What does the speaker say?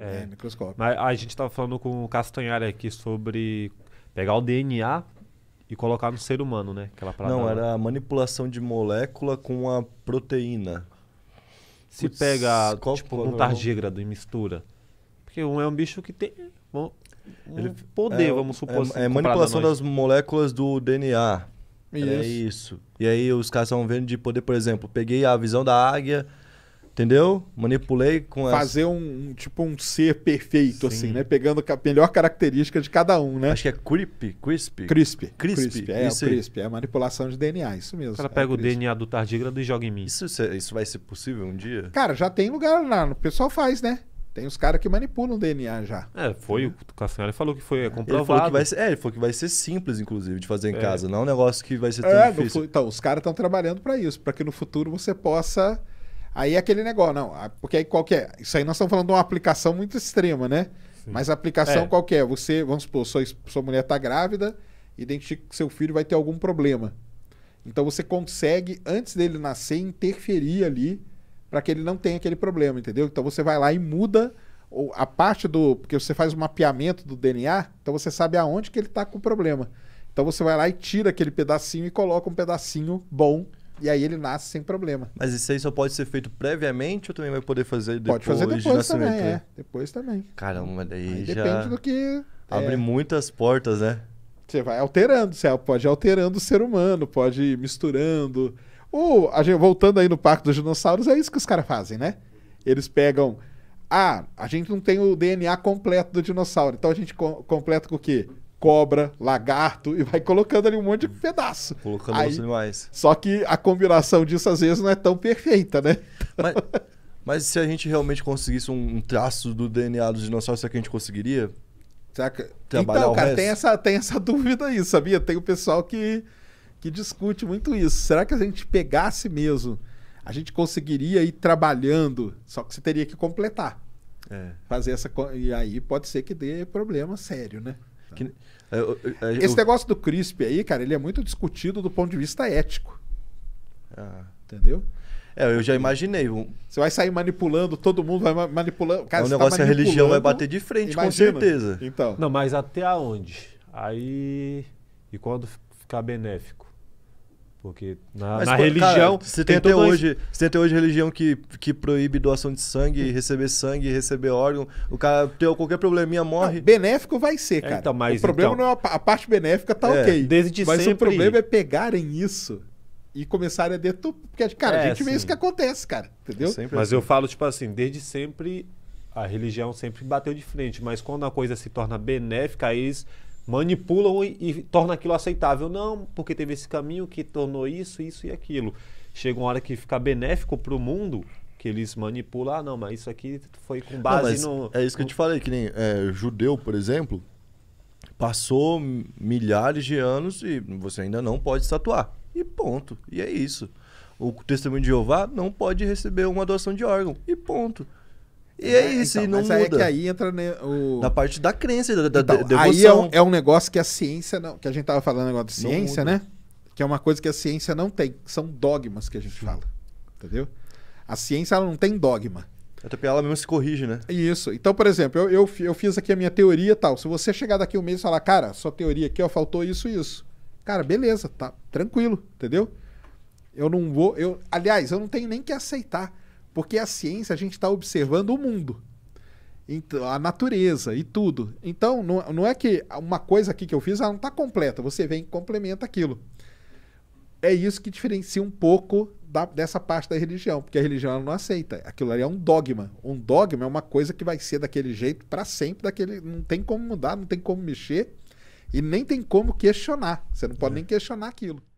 É, é microscópio. Mas a gente estava falando com o Castanhari aqui sobre pegar o DNA e colocar no ser humano, né? Aquela Não, era a manipulação de molécula com a proteína. Se pega tipo, um tardígrado e mistura. Porque um é um bicho que tem Bom, Ele, poder, é, vamos supor. É, assim, é manipulação das moléculas do DNA. É isso. É isso. E aí os caras estão vendo de poder, por exemplo, peguei a visão da águia Entendeu? Manipulei com Fazer um, tipo um ser perfeito, assim, Sim. assim, né? Pegando a melhor característica de cada um, né? Acho que é creep, crisp. Crisp. Crisp. É, isso é crisp. É manipulação de DNA, isso mesmo. O cara é pega é o DNA do tardígrado e joga em mim. Isso, é, isso vai ser possível um dia? Cara, já tem lugar lá. O pessoal faz, né? Tem os caras que manipulam o DNA já. É, foi, o Cassinelli falou que foi comprovado. Ele falou que vai ser, é, ele falou que vai ser simples, inclusive, de fazer em é. casa. Não é um negócio que vai ser tão é, difícil. No, então, os caras estão trabalhando para isso, para que no futuro você possa Aí é aquele negócio, não. Porque aí qualquer. É? Isso aí nós estamos falando de uma aplicação muito extrema, né? Sim. Mas aplicação é. qualquer. É? Você, vamos supor, sua, sua mulher está grávida, identifica que seu filho vai ter algum problema. Então você consegue, antes dele nascer, interferir ali para que ele não tenha aquele problema, entendeu? Então você vai lá e muda a parte do. Porque você faz o mapeamento do DNA, então você sabe aonde que ele está com o problema. Então você vai lá e tira aquele pedacinho e coloca um pedacinho bom e aí ele nasce sem problema. Mas isso aí só pode ser feito previamente ou também vai poder fazer depois Pode fazer depois de nascimento? também, é. Né? Depois também. Caramba, daí aí já... Depende do que... Abre é... muitas portas, né? Você vai alterando, você pode ir alterando o ser humano, pode ir misturando. Ou, a gente, voltando aí no Parque dos Dinossauros, é isso que os caras fazem, né? Eles pegam... Ah, a gente não tem o DNA completo do dinossauro, então a gente co completa com o quê? cobra, lagarto e vai colocando ali um monte de pedaço. Colocando Aí, os animais. Só que a combinação disso às vezes não é tão perfeita, né? Mas, mas se a gente realmente conseguisse um traço do DNA dos dinossauros, será que a gente conseguiria? Será que... Trabalhar então, o cara, resto? Tem, essa, tem essa dúvida aí, sabia? Tem o pessoal que, que discute muito isso. Será que a gente pegasse mesmo? A gente conseguiria ir trabalhando, só que você teria que completar. É. Fazer essa. E aí pode ser que dê problema sério, né? Tá. Que, eu, é, eu, é, é, Esse negócio do CRISP aí, cara, ele é muito discutido do ponto de vista ético. Ah. Entendeu? É, eu já imaginei. Um... Você vai sair manipulando, todo mundo vai manipulando. Cara, tá negócio tá a religião vai bater de frente, imagina. com certeza. Então. Não, mas até aonde? Aí. E quando ficar benéfico? Porque na, Mas, na religião. você, tem até hoje, mais... você tem hoje religião que, que proíbe doação de sangue, hum. receber sangue, receber órgão. O cara tem qualquer probleminha, ah, morre. Não, benéfico vai ser, é, cara. É, então, mas, o problema então... não é a, a, parte benéfica, tá é, ok. Desde mas sempre... o problema é pegarem isso e começarem a tudo Porque, cara, é, a gente vê isso que acontece, cara. Entendeu? É sempre mas assim. eu falo, tipo assim, desde sempre a religião sempre bateu de frente. Mas quando a coisa se torna benéfica, aí. Eles manipulam e, e tornam aquilo aceitável. Não, porque teve esse caminho que tornou isso, isso e aquilo. Chega uma hora que fica benéfico para o mundo, que eles manipulam, ah, não, mas isso aqui foi com base não, no. É isso que eu te falei, que nem é, judeu, por exemplo, passou milhares de anos e você ainda não pode estatuar. E ponto. E é isso. O testemunho de Jeová não pode receber uma doação de órgão. E ponto. E é, é isso, então, e não mas muda. Aí é que aí entra né, o... na parte da crença, da, da então, Aí é um, é um, negócio que a ciência não... Que a gente tava falando agora de ciência, né? Que é uma coisa que a ciência não tem. São dogmas que a gente fala, entendeu? A ciência ela não tem dogma. Até porque ela mesmo se corrige, né? Isso. Então, por exemplo, eu, eu, eu fiz aqui a minha teoria e tal. Se você chegar daqui um mês e falar, cara, sua teoria aqui, ó, faltou isso e isso. Cara, beleza, tá tranquilo, entendeu? Eu não vou. Eu, aliás, eu não tenho nem que aceitar. Porque a ciência, a gente está observando o mundo, a natureza e tudo. Então, não, não é que uma coisa aqui que eu fiz ela não está completa, você vem e complementa aquilo. É isso que diferencia um pouco da, dessa parte da religião, porque a religião não aceita. Aquilo ali é um dogma. Um dogma é uma coisa que vai ser daquele jeito para sempre, daquele não tem como mudar, não tem como mexer e nem tem como questionar. Você não pode é. nem questionar aquilo.